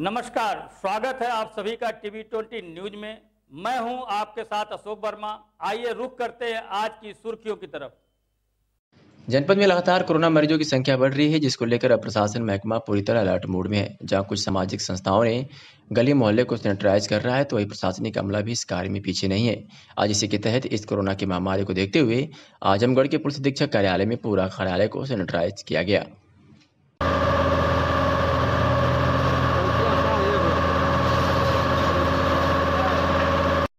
नमस्कार स्वागत है आप सभी का टीवी ट्वेंटी न्यूज में मैं हूं आपके साथ अशोक वर्मा आइए रुक करते हैं आज की सुर्खियों की तरफ जनपद में लगातार कोरोना मरीजों की संख्या बढ़ रही है जिसको लेकर अब प्रशासन महकमा पूरी तरह अलर्ट मोड में है जहां कुछ सामाजिक संस्थाओं ने गली मोहल्ले को सैनिटाइज कर रहा है तो वही प्रशासनिक अमला भी इस कार्य में पीछे नहीं है आज इसी के तहत इस कोरोना की महामारी को देखते हुए आजमगढ़ के पुलिस अधीक्षक कार्यालय में पूरा कार्यालय को सैनिटाइज किया गया